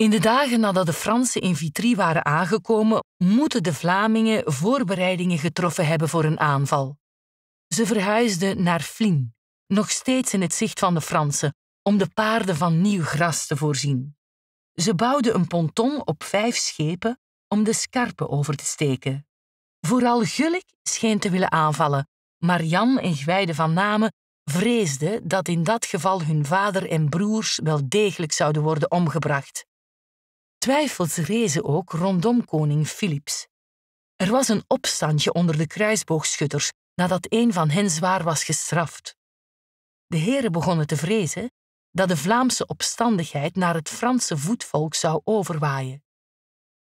In de dagen nadat de Fransen in Vitry waren aangekomen, moeten de Vlamingen voorbereidingen getroffen hebben voor een aanval. Ze verhuisden naar Flin, nog steeds in het zicht van de Fransen, om de paarden van nieuw gras te voorzien. Ze bouwden een ponton op vijf schepen om de Scarpe over te steken. Vooral Gullik scheen te willen aanvallen, maar Jan en Gwijde van Namen vreesden dat in dat geval hun vader en broers wel degelijk zouden worden omgebracht. Twijfels rezen ook rondom koning Philips. Er was een opstandje onder de kruisboogschutters nadat een van hen zwaar was gestraft. De heren begonnen te vrezen dat de Vlaamse opstandigheid naar het Franse voetvolk zou overwaaien.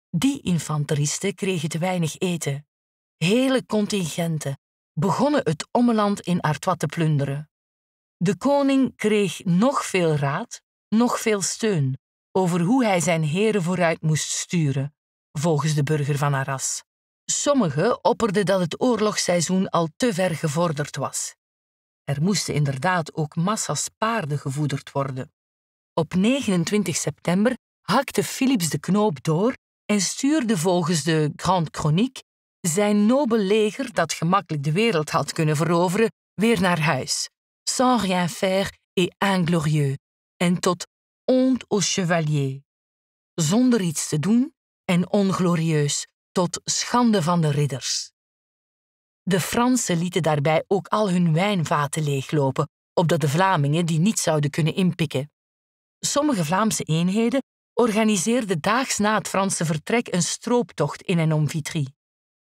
Die infanteristen kregen te weinig eten. Hele contingenten begonnen het ommeland in Artois te plunderen. De koning kreeg nog veel raad, nog veel steun, over hoe hij zijn heren vooruit moest sturen, volgens de burger van Arras. Sommigen opperden dat het oorlogsseizoen al te ver gevorderd was. Er moesten inderdaad ook massa's paarden gevoederd worden. Op 29 september hakte Philips de knoop door en stuurde volgens de Grande Chronique zijn nobel leger, dat gemakkelijk de wereld had kunnen veroveren, weer naar huis, sans rien faire et inglorieux, en tot honte au chevalier. Zonder iets te doen en onglorieus, tot schande van de ridders. De Fransen lieten daarbij ook al hun wijnvaten leeglopen, opdat de Vlamingen die niet zouden kunnen inpikken. Sommige Vlaamse eenheden organiseerden daags na het Franse vertrek een strooptocht in en om Vitry,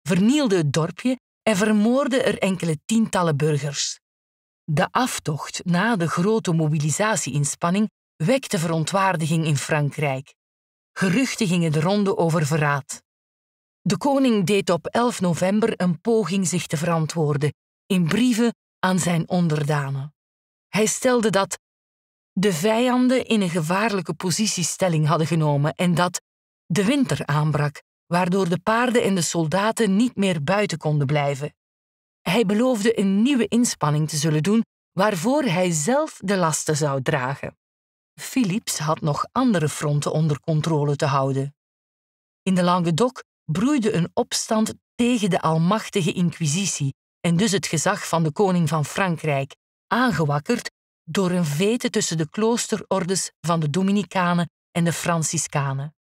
vernielden het dorpje en vermoorden er enkele tientallen burgers. De aftocht na de grote mobilisatieinspanning wekte verontwaardiging in Frankrijk. Geruchten gingen de ronde over verraad. De koning deed op 11 november een poging zich te verantwoorden in brieven aan zijn onderdanen. Hij stelde dat de vijanden in een gevaarlijke positiestelling hadden genomen en dat de winter aanbrak, waardoor de paarden en de soldaten niet meer buiten konden blijven. Hij beloofde een nieuwe inspanning te zullen doen waarvoor hij zelf de lasten zou dragen. Philips had nog andere fronten onder controle te houden. In de Languedoc broeide een opstand tegen de almachtige Inquisitie en dus het gezag van de koning van Frankrijk, aangewakkerd door een vete tussen de kloosterordes van de Dominicanen en de Franciscanen.